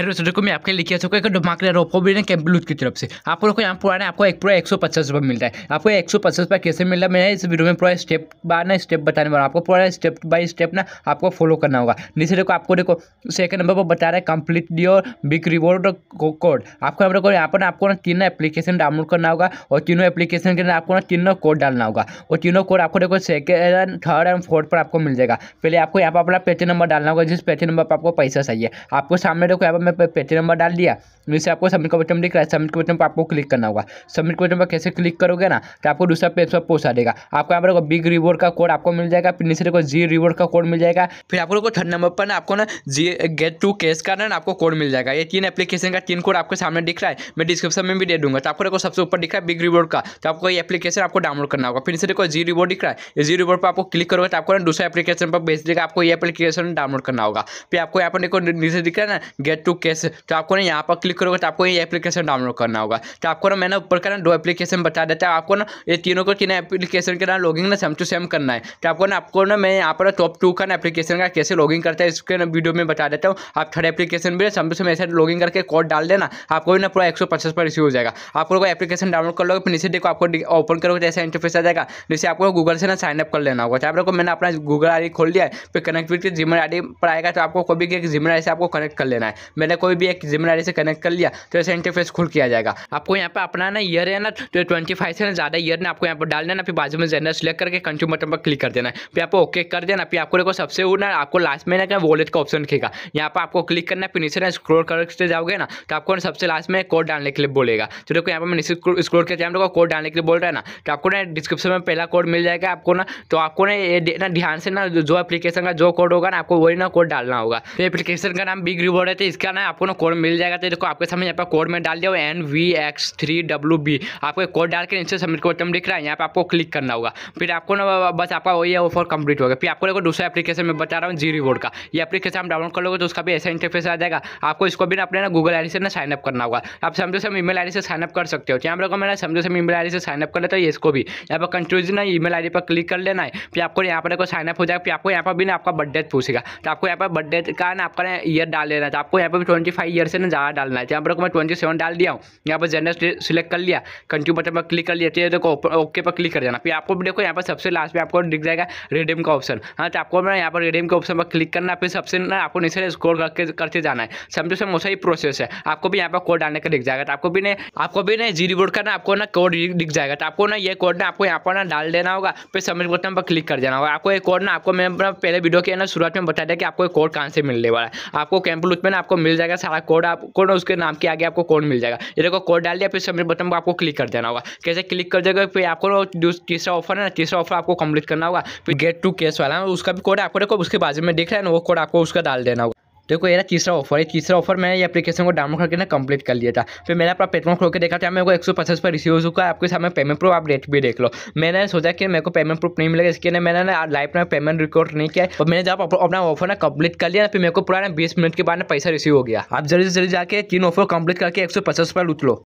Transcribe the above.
hello sir देखो मैं आपके लिए चुका एक डुमाक ऑफर भी है कैम्पलूथ की तरफ से आपको देखो यहाँ पुराने आपको एक पूरा एक सौ पचास रुपये मिलता है आपको एक सौ पचास रुपये कैसे मिल रहा है मैं इस वीडियो में पूरा स्टेप बार ना स्टेप बताने वाला आपको पूरा स्टेप बाय स्टेप ना आपको फॉलो करना होगा नीचे देखो आपको देखो सेकंड नंबर पर बता रहा है कंप्लीट डियोर बिग रिवॉर्ड कोड आपको हम लोग को यहाँ पर आपको ना तीनों एप्लीकेशन डाउनलोड करना होगा और तीनों एप्लीकेशन के अंदर आपको ना तीनों कोड डालना होगा और तीनों कोड आपको देखो सेकेंड थर्ड एंड फोर्थ पर आपको मिल जाएगा पहले आपको यहाँ पर अपना पेटी नंबर डालना होगा जिस पेटी नंबर पर आपको पैसा चाहिए आपको सामने देखो यहाँ पर आपने पेज नंबर डाल दिया जैसे तो आपको सबमिट का बटन दिख रहा है सबमिट के बटन पर आपको क्लिक करना होगा सबमिट के बटन पर कैसे क्लिक करोगे ना तो आपको दूसरा पेज पर पहुंचा देगा आपको यहाँ पर बिग रिवॉर्ड का कोड आपको मिल जाएगा फिर नीचे को जी रिवॉर्ड का कोड मिल जाएगा फिर आप लोग को थर्ड नंबर पर ना आपको ना जी गेट टू कैश का ना आपको कोड मिल जाएगा ये तीन एप्लीकेशन का तीन कोड आपके सामने दिख रहा है मैं डिस्क्रिप्शन में भी दे दूंगा तो आपको देखो सबसे ऊपर दिख रहा है बिग रिवॉर्ड का तो आपको ये एप्लीकेशन आपको डाउनलोड करना होगा फिर नीचे देखो जी रिवॉर्ड दिख रहा है जी रिवॉर्ड पर आपको क्लिक करोगे तो आपको ना दूसरा एप्लीकेशन पर भेज देगा आपको ये एप्लीकेशन डाउनलोड करना होगा फिर आपको यहाँ पर देखो नीचे दिख रहा है ना गेट टू कैसे तो आपको ना यहाँ पर क्लिक करोगे तो आपको ये एप्लीकेशन डाउनलोड करना होगा तो आपको ना मैंने ऊपर का ना दो एप्लीकेशन बता देता है आपको ना ये तीनों को तीन एप्लीकेशन के ना लॉगिंग ना सेम टू सेम करना है तो आपको ना आपको ना मैं यहाँ पर टॉप टू का ना एप्लीकेशन का कैसे लॉगिंग करता है इसके ना वीडियो में बता देता हूँ आप थर्ड एप्लीकेशन भी सेम टू सेम ऐसे लॉगिंग करके कोड डाल देना आपको भी ना पूरा एक सौ पचास पर रिसीव हो जाएगा आप लोग एप्लीकेशन डाउनलोड कर लोगे फिर नीचे देखो आपको ओपन करोगे तो ऐसा इंटरफेस आ जाएगा जैसे आपको गूगल से ना साइनअप कर लेना होगा तो आप लोग को मैंने अपना गूगल आई खोल दिया है फिर कनेक्टिविटी जिमर आई पर आएगा तो आपको कभी भी एक आई से आपको कनेक्ट कर लेना है मैंने कोई भी एक जिम से कनेक्ट कर लिया तो ऐसे इंटरफेस खुल किया जाएगा आपको यहाँ पे अपना ना ईयर है ना तो ट्वेंटी फाइव से ज़्यादा ईयर ना आपको यहाँ पर डाल देना फिर बाजू में जनरल सेलेक्ट करके कंट्यू बटन पर क्लिक कर देना फिर आपको ओके कर देना फिर आपको देखो सबसे ऊपर ना आपको लास्ट में ना वॉलेट का ऑप्शन खेगा यहाँ पर आपको क्लिक करना फिर नीचे ना स्क्रोल करते जाओगे ना तो आपको सबसे लास्ट में कोड डालने के लिए बोलेगा तो देखो यहाँ पर मैं स्क्रोल करके हम लोग कोड डालने के लिए बोल रहा है ना तो आपको ना डिस्क्रिप्शन में पहला कोड मिल जाएगा आपको ना तो आपको ना ये ना ध्यान से ना जो एप्लीकेशन का जो कोड होगा ना आपको वही ना कोड डालना होगा तो एप्लीकेशन का नाम बिग रिवॉर्ड है तो इसका जाना है आपको ना कोड मिल जाएगा तो देखो आपके सामने यहाँ पर कोड में डाल दिया N V X three W B आपको कोड डाल के नीचे सबमिट कोड दिख रहा है यहाँ पर आपको क्लिक करना होगा फिर आपको ना बस आपका वही है ऑफर कंप्लीट होगा फिर आपको देखो दूसरा एप्लीकेशन में बता रहा हूँ जी रिवॉर्ड का ये एप्लीकेशन आप डाउनलोड कर लोगे तो उसका भी ऐसा इंटरफेस आ जाएगा आपको इसको भी ना अपने ना गूगल आई से ना साइनअप करना होगा आप समझो सब ई मेल से साइनअप कर सकते हो तो यहाँ पर मैंने समझो सब ई मेल से साइनअप कर लेता हूँ तो इसको भी यहाँ पर कंट्रोज ना ई मेल पर क्लिक कर लेना है फिर आपको यहाँ पर साइनअप हो जाएगा फिर आपको यहाँ पर भी ना आपका बर्थडे पूछेगा तो आपको यहाँ पर बर्थडे का ना आपका ईयर डाल लेना है तो आपको यहाँ पर को ट्वेंटी फाइव ईयर से ना ज़्यादा डालना है यहाँ पर मैं ट्वेंटी सेवन डाल दिया हूँ यहाँ पर जनरल सिलेक्ट कर लिया कंटिन्यू बटन पर क्लिक कर लिया चाहिए तो ओके पर क्लिक कर जाना फिर आपको देखो यहाँ पर सबसे लास्ट में आपको दिख जाएगा रिडीम का ऑप्शन हाँ तो आपको मैं यहाँ पर रिडीम के ऑप्शन पर क्लिक करना फिर सबसे ना आपको नीचे स्कोर करके करते जाना है समझो सेम वैसा ही प्रोसेस है आपको भी यहाँ पर कोड डालने का दिख जाएगा तो आपको भी ना आपको भी ना जी बोर्ड का ना आपको ना कोड दिख जाएगा तो आपको ना ये कोड ना आपको यहाँ पर ना डाल देना होगा फिर सबमिट बटन पर क्लिक कर जाना होगा आपको ये कोड ना आपको मैं पहले वीडियो के ना शुरुआत में बता दें कि आपको कोड कहाँ से मिलने वाला है आपको कैंपलूथ में ना आपको मिल जाएगा सारा कोड आप कोड उसके नाम के आगे आपको कोड मिल जाएगा ये देखो कोड डाल दिया फिर सबमिट बटन पर आपको क्लिक कर देना होगा कैसे क्लिक कर देगा फिर आपको तीसरा ऑफर है ना तीसरा ऑफर आपको कंप्लीट करना होगा फिर गेट टू केस वाला उसका भी कोड आपको देखो उसके बाजू में दिख रहा है ना वो कोड आपको उसका डाल देना होगा देखो ये तीसरा ऑफर है तीसरा ऑफर मैंने ये एप्लीकेशन को डाउनलोड करके ना कंप्लीट कर लिया था फिर मैंने अपना पेटम खोल के देखा था मेरे को एक सौ पचास पर रिसीव हो चुका है आपके सामने पेमेंट प्रूफ आप डेट भी देख लो मैंने सोचा कि मेरे को पेमेंट प्रूफ नहीं मिलेगा इसके लिए मैंने ना लाइफ में पेमेंट रिकॉर्ड नहीं किया और मैंने जब अपना ऑफर ना कंप्लीट कर लिया ना फिर मेरे को पूरा ना बीस मिनट के बाद ना पैसा रिसीव हो गया आप जल्दी से जल्दी जाकर तीन ऑफर कंप्लीट करके एक सौ पचास रुपये लूट लो